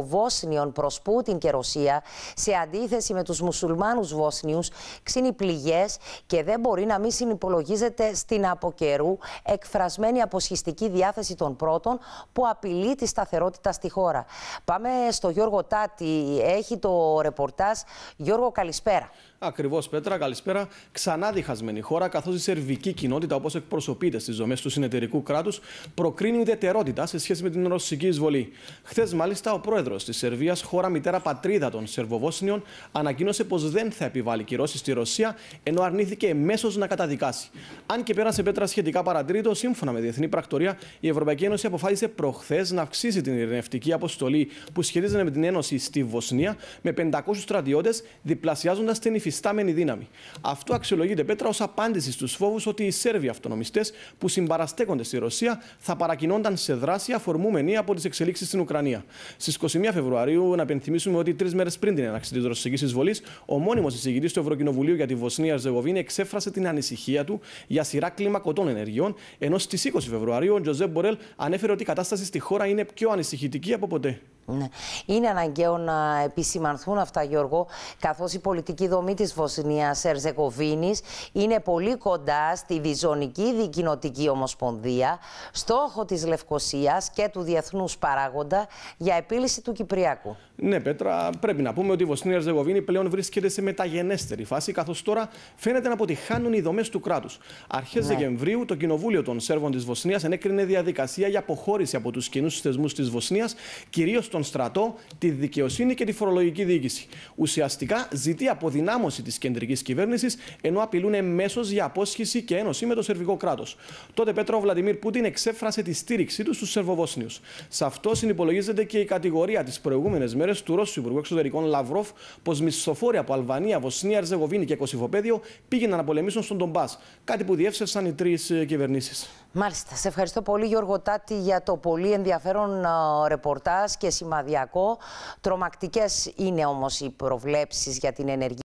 Βοσνίων προς Πούτιν και Ρωσία, σε αντίθεση με τους μουσουλμάνους Βόσνιου, ξύνει πληγές και δεν μπορεί να μην συνυπολογίζεται στην από καιρού εκφρασμένη αποσχιστική διάθεση των πρώτων που απειλεί τη σταθερότητα στη χώρα. Πάμε στο Γιώργο Τάτι. Έχει το ρεπορτάζ. Γιώργο, καλησπέρα. Ακριβώς, Πέτρα, καλησπέρα. Ξανά διχασμένη χώρα, καθώς η σερβική κοινότητα, όπως εκπροσωπείται στις δομέ του συνεταιρικού κράτους, προκρίνει ουδετερότητα σε σχέση με την ρωσική εισβολή. Χθες, μάλιστα, ο πρόεδρος πρόεδρο της Σερβίας, χώρα μητέρα πατρίδα των Σερβοβόσνιων, ανακοίνωσε πως δεν θα επιβάλλει κυρώσεις στη Ρωσία, ενώ αρνήθηκε εμέσως να καταδικάσει. Αν και πέρασε πέτρα σχετικά παρατήρητο, σύμφωνα με διεθνή πρακτορία, η Ευρωπαϊκή Ένωση αποφάσισε προχθές να αυξήσει την ειρηνευτική αποστολή που σχετίζεται με την Ένωση στη Βοσνία με 500 στρατιώτες, διπλασιάζοντας την υφιστάμενη δύναμη. Αυτό αξιολογείται πέτρα ως απάντηση στους φόβους ότι οι Σέρβοι αυτονομιστές που συμπαραστέκονται στη Ρωσία θα παρακινώνταν σε δράση αφορμούμενη από τις εξελίξεις στην Ουκρανία. Στις 21 Φεβρουαρίου, να πενθυμίσουμε ότι τρεις μέρες πριν την έναρξη της ρωσική εισβολής, ο μόνιμος εισηγητής του Ευρωκοινοβουλίου για τη Βοσνία Ζεγοβίνη εξέφρασε την ανησυχία του για σειρά κλιμακωτών ενεργειών, ενώ στις 20 Φεβρουαρίου ο Τζοζέ Μπορέλ ανέφερε ότι η κατάσταση στη χώρα είναι πιο ανησυχητική από ποτέ. Ναι. Είναι αναγκαίο να επισημανθούν αυτά, Γιώργο, καθώς η πολιτική δομή της Βοσνίας Ερζεγοβίνης είναι πολύ κοντά στη Διζωνική Δικοινοτική Ομοσπονδία, στόχο της Λευκοσίας και του διεθνούς παράγοντα για επίλυση του Κυπριακού. Ναι, Πέτρα, πρέπει να πούμε ότι η Βοσνία Ερζεγοβίνη πλέον βρίσκεται σε μεταγενέστερη φάση, καθώς τώρα φαίνεται να αποτυχάνουν οι δομές του κράτους. Αρχές ναι. Δεκεμβρίου, το Κοινοβούλιο των Σέρβων της Βοσνίας ενέκρινε διαδικασία για αποχώρηση από τους κοινούς θεσμούς της Βοσνίας, κυρίως τον στρατό, τη δικαιοσύνη και τη φορολογική διοίκηση. Ουσιαστικά ζητεί αποδυνάμωση της κεντρικής κυβέρνησης, ενώ απειλούν εμέσω για απόσχηση και ένωση με το σερβικό κράτος. Τότε Πέτρο Βλαντιμίρ Πούτιν εξέφρασε τη στήριξή του στους Σερβοβόσνιους. Σε αυτό συνυπολογίζεται και η κατηγορία τις προηγούμενες μέρες του Ρώσου Υπουργού Εξωτερικών Λαυρόφ πως μισθοφόροι από Αλβανία, Βοσνία, Αρζεγοβίνη και Κωσυφοπέδιο πήγαιναν να πολεμήσουν στον Ντομπά. Κάτι που διεύσευσαν οι τρεις ε, κυβερνήσεις. Μάλιστα. Σε ευχαριστώ πολύ Γιώργο Τάτη για το πολύ ενδιαφέρον ρεπορτάζ και σημαδιακό. Τρομακτικές είναι όμως οι προβλέψεις για την ενεργή.